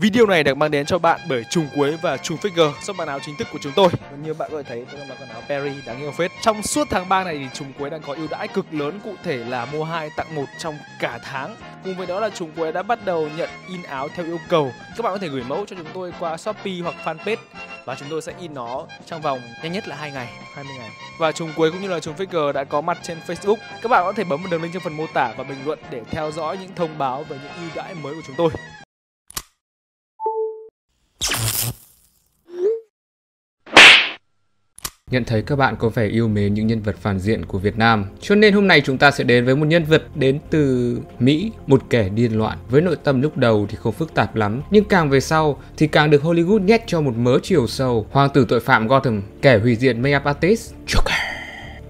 Video này được mang đến cho bạn bởi Trùng Cuối và Trùng Figure, shop bán áo chính thức của chúng tôi. Như bạn có thể thấy, tôi đang mặc quần áo Perry đáng yêu phết. Trong suốt tháng 3 này thì Trùng Cuối đang có ưu đãi cực lớn, cụ thể là mua 2 tặng 1 trong cả tháng. Cùng với đó là Trùng Cuối đã bắt đầu nhận in áo theo yêu cầu. Các bạn có thể gửi mẫu cho chúng tôi qua Shopee hoặc fanpage và chúng tôi sẽ in nó trong vòng nhanh nhất là 2 ngày, 20 ngày. Và Trùng Cuối cũng như là Trùng Figure đã có mặt trên Facebook. Các bạn có thể bấm vào đường link trong phần mô tả và bình luận để theo dõi những thông báo về những ưu đãi mới của chúng tôi. Nhận thấy các bạn có vẻ yêu mến những nhân vật phản diện của Việt Nam, cho nên hôm nay chúng ta sẽ đến với một nhân vật đến từ Mỹ, một kẻ điên loạn. Với nội tâm lúc đầu thì không phức tạp lắm, nhưng càng về sau thì càng được Hollywood nhét cho một mớ chiều sâu. Hoàng tử tội phạm Gotham, kẻ hủy diệt makeup Joker.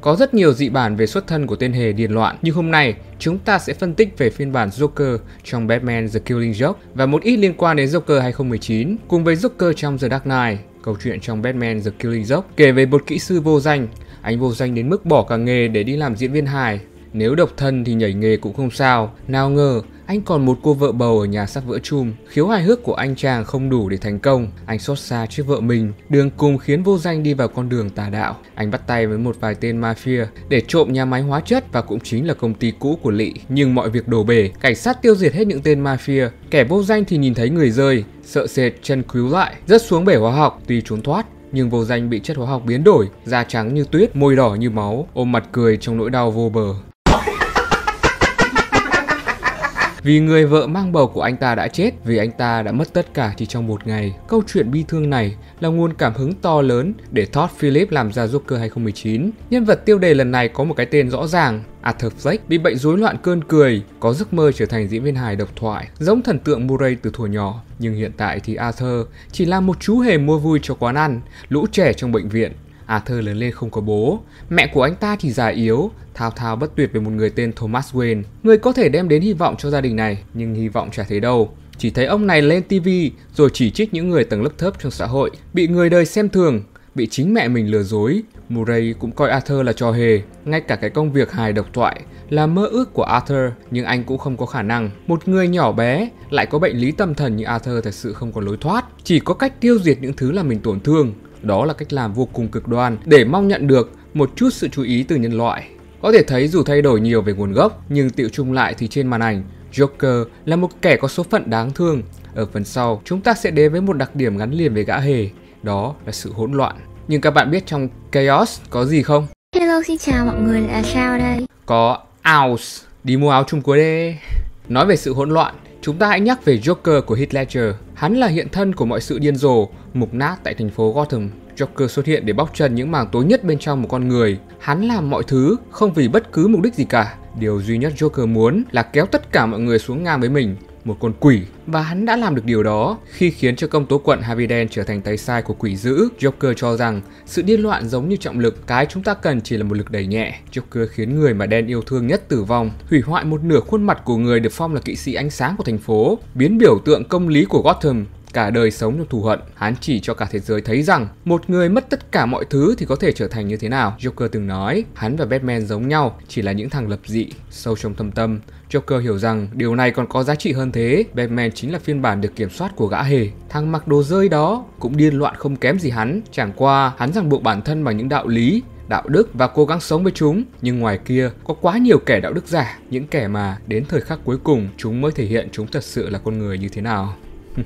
Có rất nhiều dị bản về xuất thân của tên hề điên loạn, nhưng hôm nay chúng ta sẽ phân tích về phiên bản Joker trong Batman The Killing Joke và một ít liên quan đến Joker 2019 cùng với Joker trong The Dark Knight câu chuyện trong Batman The Killing Joke kể về một kỹ sư vô danh. Anh vô danh đến mức bỏ cả nghề để đi làm diễn viên hài. Nếu độc thân thì nhảy nghề cũng không sao, nào ngờ anh còn một cô vợ bầu ở nhà sắc vỡ chùm, khiếu hài hước của anh chàng không đủ để thành công. Anh xót xa trước vợ mình, đường cùng khiến vô danh đi vào con đường tà đạo. Anh bắt tay với một vài tên mafia để trộm nhà máy hóa chất và cũng chính là công ty cũ của Lị. Nhưng mọi việc đổ bể, cảnh sát tiêu diệt hết những tên mafia. Kẻ vô danh thì nhìn thấy người rơi, sợ sệt chân cứu lại, rớt xuống bể hóa học tuy trốn thoát nhưng vô danh bị chất hóa học biến đổi, da trắng như tuyết, môi đỏ như máu, ôm mặt cười trong nỗi đau vô bờ. Vì người vợ mang bầu của anh ta đã chết vì anh ta đã mất tất cả chỉ trong một ngày. Câu chuyện bi thương này là nguồn cảm hứng to lớn để Todd Phillips làm ra Joker 2019. Nhân vật tiêu đề lần này có một cái tên rõ ràng Arthur Fleck bị bệnh rối loạn cơn cười, có giấc mơ trở thành diễn viên hài độc thoại, giống thần tượng Murray từ thuở nhỏ. Nhưng hiện tại thì Arthur chỉ là một chú hề mua vui cho quán ăn, lũ trẻ trong bệnh viện Arthur lớn lên không có bố, mẹ của anh ta thì già yếu, thao thao bất tuyệt về một người tên Thomas Wayne, người có thể đem đến hy vọng cho gia đình này, nhưng hy vọng chả thấy đâu. Chỉ thấy ông này lên TV rồi chỉ trích những người tầng lớp thấp trong xã hội, bị người đời xem thường, bị chính mẹ mình lừa dối. Murray cũng coi Arthur là trò hề, ngay cả cái công việc hài độc thoại là mơ ước của Arthur nhưng anh cũng không có khả năng. Một người nhỏ bé lại có bệnh lý tâm thần như Arthur thật sự không có lối thoát, chỉ có cách tiêu diệt những thứ làm mình tổn thương đó là cách làm vô cùng cực đoan để mong nhận được một chút sự chú ý từ nhân loại. Có thể thấy dù thay đổi nhiều về nguồn gốc, nhưng tiệu chung lại thì trên màn ảnh, Joker là một kẻ có số phận đáng thương. Ở phần sau, chúng ta sẽ đến với một đặc điểm gắn liền với gã hề, đó là sự hỗn loạn. Nhưng các bạn biết trong Chaos có gì không? Hello xin chào mọi người là sao đây? Có Ounce, đi mua áo chung cuối đây. Nói về sự hỗn loạn Chúng ta hãy nhắc về Joker của Heath Ledger. Hắn là hiện thân của mọi sự điên rồ, mục nát tại thành phố Gotham. Joker xuất hiện để bóc trần những mảng tối nhất bên trong một con người. Hắn làm mọi thứ không vì bất cứ mục đích gì cả. Điều duy nhất Joker muốn là kéo tất cả mọi người xuống ngang với mình một con quỷ. Và hắn đã làm được điều đó khi khiến cho công tố quận Harvey Dent trở thành tay sai của quỷ dữ. Joker cho rằng sự điên loạn giống như trọng lực, cái chúng ta cần chỉ là một lực đẩy nhẹ. Joker khiến người mà Dent yêu thương nhất tử vong, hủy hoại một nửa khuôn mặt của người được phong là kỵ sĩ ánh sáng của thành phố, biến biểu tượng công lý của Gotham cả đời sống trong thù hận. Hắn chỉ cho cả thế giới thấy rằng một người mất tất cả mọi thứ thì có thể trở thành như thế nào. Joker từng nói, hắn và Batman giống nhau, chỉ là những thằng lập dị, sâu trong thâm tâm. Joker hiểu rằng điều này còn có giá trị hơn thế. Batman chính là phiên bản được kiểm soát của gã hề. Thằng mặc đồ rơi đó cũng điên loạn không kém gì hắn. Chẳng qua, hắn ràng buộc bản thân bằng những đạo lý, đạo đức và cố gắng sống với chúng. Nhưng ngoài kia có quá nhiều kẻ đạo đức giả, những kẻ mà đến thời khắc cuối cùng chúng mới thể hiện chúng thật sự là con người như thế nào.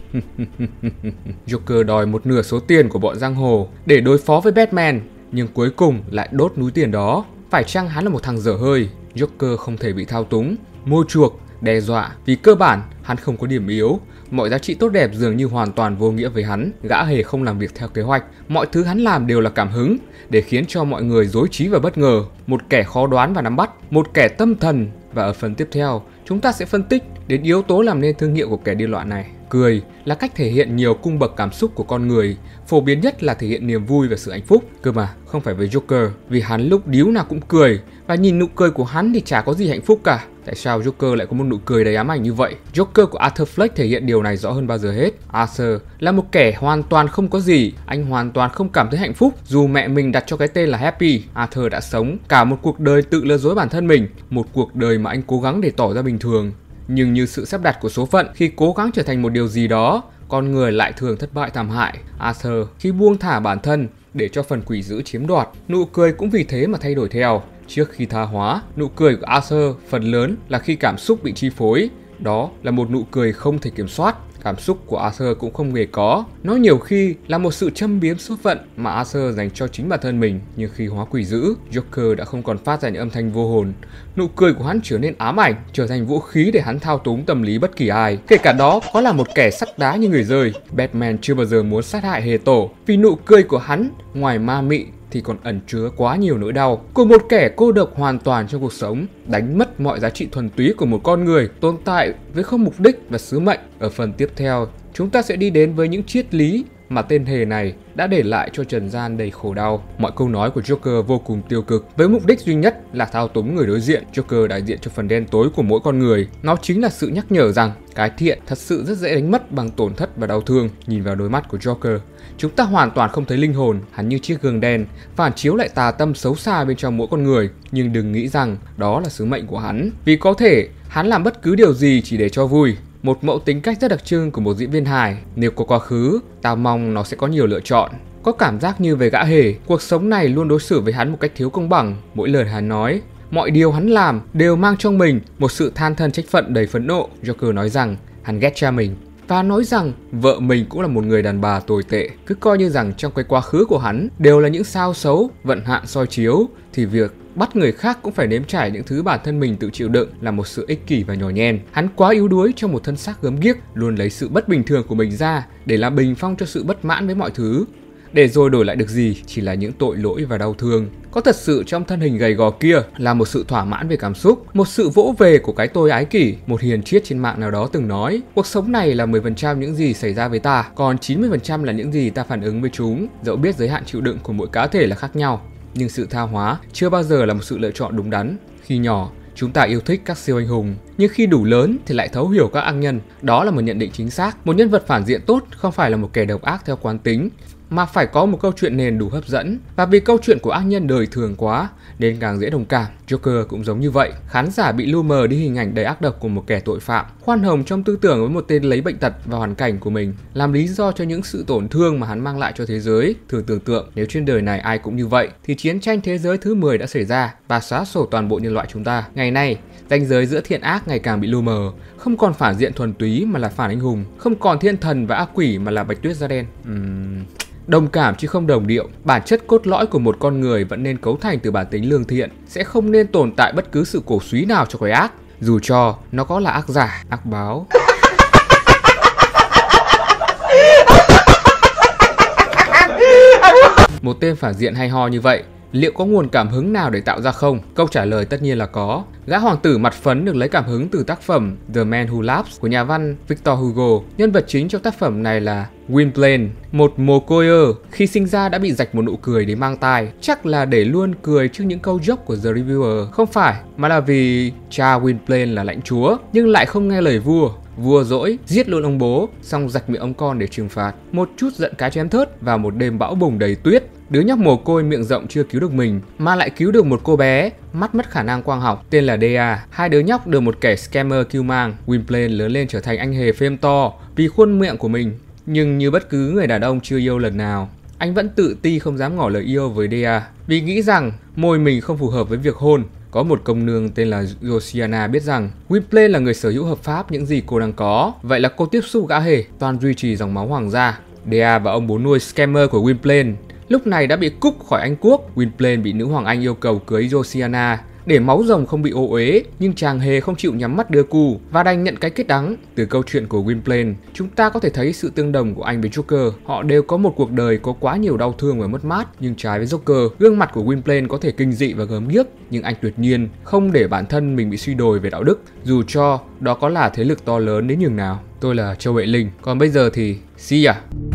Joker đòi một nửa số tiền của bọn giang hồ để đối phó với Batman, nhưng cuối cùng lại đốt núi tiền đó. Phải chăng hắn là một thằng dở hơi? Joker không thể bị thao túng, mua chuộc, đe dọa vì cơ bản hắn không có điểm yếu. Mọi giá trị tốt đẹp dường như hoàn toàn vô nghĩa với hắn, gã hề không làm việc theo kế hoạch, mọi thứ hắn làm đều là cảm hứng để khiến cho mọi người dối trí và bất ngờ, một kẻ khó đoán và nắm bắt, một kẻ tâm thần và ở phần tiếp theo, chúng ta sẽ phân tích đến yếu tố làm nên thương hiệu của kẻ điên loạn này cười là cách thể hiện nhiều cung bậc cảm xúc của con người, phổ biến nhất là thể hiện niềm vui và sự hạnh phúc. Cơ mà, không phải với Joker, vì hắn lúc điếu nào cũng cười, và nhìn nụ cười của hắn thì chả có gì hạnh phúc cả. Tại sao Joker lại có một nụ cười đầy ám ảnh như vậy? Joker của Arthur Fleck thể hiện điều này rõ hơn bao giờ hết. Arthur là một kẻ hoàn toàn không có gì, anh hoàn toàn không cảm thấy hạnh phúc dù mẹ mình đặt cho cái tên là Happy. Arthur đã sống cả một cuộc đời tự lừa dối bản thân mình, một cuộc đời mà anh cố gắng để tỏ ra bình thường, nhưng như sự sắp đặt của số phận khi cố gắng trở thành một điều gì đó con người lại thường thất bại thảm hại arthur khi buông thả bản thân để cho phần quỷ dữ chiếm đoạt nụ cười cũng vì thế mà thay đổi theo trước khi tha hóa nụ cười của arthur phần lớn là khi cảm xúc bị chi phối đó là một nụ cười không thể kiểm soát cảm xúc của Arthur cũng không hề có. Nó nhiều khi là một sự châm biếm số phận mà Arthur dành cho chính bản thân mình, nhưng khi hóa quỷ dữ, Joker đã không còn phát ra những âm thanh vô hồn. Nụ cười của hắn trở nên ám ảnh, trở thành vũ khí để hắn thao túng tâm lý bất kỳ ai, kể cả đó có là một kẻ sắc đá như người rơi. Batman chưa bao giờ muốn sát hại Hề Tổ vì nụ cười của hắn ngoài ma mị thì còn ẩn chứa quá nhiều nỗi đau. Của một kẻ cô độc hoàn toàn trong cuộc sống, đánh mất mọi giá trị thuần túy của một con người tồn tại với không mục đích và sứ mệnh. Ở phần tiếp theo, chúng ta sẽ đi đến với những triết lý mà tên hề này đã để lại cho trần gian đầy khổ đau. Mọi câu nói của Joker vô cùng tiêu cực, với mục đích duy nhất là thao túng người đối diện. Joker đại diện cho phần đen tối của mỗi con người. Nó chính là sự nhắc nhở rằng cái thiện thật sự rất dễ đánh mất bằng tổn thất và đau thương. Nhìn vào đôi mắt của Joker, chúng ta hoàn toàn không thấy linh hồn, hắn như chiếc gương đen, phản chiếu lại tà tâm xấu xa bên trong mỗi con người. Nhưng đừng nghĩ rằng đó là sứ mệnh của hắn, vì có thể hắn làm bất cứ điều gì chỉ để cho vui một mẫu tính cách rất đặc trưng của một diễn viên hài. Nếu có quá khứ, tao mong nó sẽ có nhiều lựa chọn. Có cảm giác như về gã hề, cuộc sống này luôn đối xử với hắn một cách thiếu công bằng. Mỗi lời hắn nói, mọi điều hắn làm đều mang trong mình một sự than thân trách phận đầy phẫn nộ. Joker nói rằng hắn ghét cha mình và nói rằng vợ mình cũng là một người đàn bà tồi tệ. Cứ coi như rằng trong cái quá khứ của hắn đều là những sao xấu, vận hạn soi chiếu thì việc bắt người khác cũng phải nếm trải những thứ bản thân mình tự chịu đựng là một sự ích kỷ và nhỏ nhen. Hắn quá yếu đuối trong một thân xác gớm ghiếc, luôn lấy sự bất bình thường của mình ra để làm bình phong cho sự bất mãn với mọi thứ. Để rồi đổi lại được gì chỉ là những tội lỗi và đau thương. Có thật sự trong thân hình gầy gò kia là một sự thỏa mãn về cảm xúc, một sự vỗ về của cái tôi ái kỷ, một hiền triết trên mạng nào đó từng nói, cuộc sống này là 10% những gì xảy ra với ta, còn 90% là những gì ta phản ứng với chúng, dẫu biết giới hạn chịu đựng của mỗi cá thể là khác nhau nhưng sự tha hóa chưa bao giờ là một sự lựa chọn đúng đắn. Khi nhỏ, chúng ta yêu thích các siêu anh hùng, nhưng khi đủ lớn thì lại thấu hiểu các ác nhân. Đó là một nhận định chính xác. Một nhân vật phản diện tốt không phải là một kẻ độc ác theo quán tính, mà phải có một câu chuyện nền đủ hấp dẫn. Và vì câu chuyện của ác nhân đời thường quá nên càng dễ đồng cảm. Joker cũng giống như vậy, khán giả bị lu mờ đi hình ảnh đầy ác độc của một kẻ tội phạm, khoan hồng trong tư tưởng với một tên lấy bệnh tật và hoàn cảnh của mình, làm lý do cho những sự tổn thương mà hắn mang lại cho thế giới. Thường tưởng tượng nếu trên đời này ai cũng như vậy thì chiến tranh thế giới thứ 10 đã xảy ra và xóa sổ toàn bộ nhân loại chúng ta. Ngày nay, ranh giới giữa thiện ác ngày càng bị lu mờ, không còn phản diện thuần túy mà là phản anh hùng, không còn thiên thần và ác quỷ mà là bạch tuyết da đen. Uhm... Đồng cảm chứ không đồng điệu, bản chất cốt lõi của một con người vẫn nên cấu thành từ bản tính lương thiện, sẽ không nên tồn tại bất cứ sự cổ suý nào cho cái ác, dù cho nó có là ác giả, ác báo. một tên phản diện hay ho như vậy Liệu có nguồn cảm hứng nào để tạo ra không? Câu trả lời tất nhiên là có. Gã hoàng tử mặt phấn được lấy cảm hứng từ tác phẩm The Man Who Laughs của nhà văn Victor Hugo. Nhân vật chính trong tác phẩm này là Gwynplaine, một mồ côi ơ, khi sinh ra đã bị rạch một nụ cười để mang tai. Chắc là để luôn cười trước những câu joke của The Reviewer. Không phải, mà là vì cha Gwynplaine là lãnh chúa, nhưng lại không nghe lời vua. Vua dỗi giết luôn ông bố, xong rạch miệng ông con để trừng phạt. Một chút giận cá chém thớt và một đêm bão bùng đầy tuyết. Đứa nhóc mồ côi miệng rộng chưa cứu được mình mà lại cứu được một cô bé mắt mất khả năng quang học tên là Da. Hai đứa nhóc được một kẻ scammer cứu mang. Gwynplaine lớn lên trở thành anh hề phêm to vì khuôn miệng của mình. Nhưng như bất cứ người đàn ông chưa yêu lần nào, anh vẫn tự ti không dám ngỏ lời yêu với Da vì nghĩ rằng môi mình không phù hợp với việc hôn có một công nương tên là Josiana biết rằng Gwynplaine là người sở hữu hợp pháp những gì cô đang có, vậy là cô tiếp xúc gã hề, toàn duy trì dòng máu hoàng gia. Dea và ông bố nuôi scammer của Gwynplaine lúc này đã bị cúp khỏi Anh quốc. Gwynplaine bị nữ hoàng Anh yêu cầu cưới Josiana để máu rồng không bị ô uế, nhưng chàng hề không chịu nhắm mắt đưa cu và đành nhận cái kết đắng. Từ câu chuyện của Gwynplaine, chúng ta có thể thấy sự tương đồng của anh với Joker. Họ đều có một cuộc đời có quá nhiều đau thương và mất mát, nhưng trái với Joker, gương mặt của Gwynplaine có thể kinh dị và gớm ghiếc, nhưng anh tuyệt nhiên không để bản thân mình bị suy đồi về đạo đức, dù cho đó có là thế lực to lớn đến nhường nào. Tôi là Châu Vệ Linh, còn bây giờ thì see ya! À.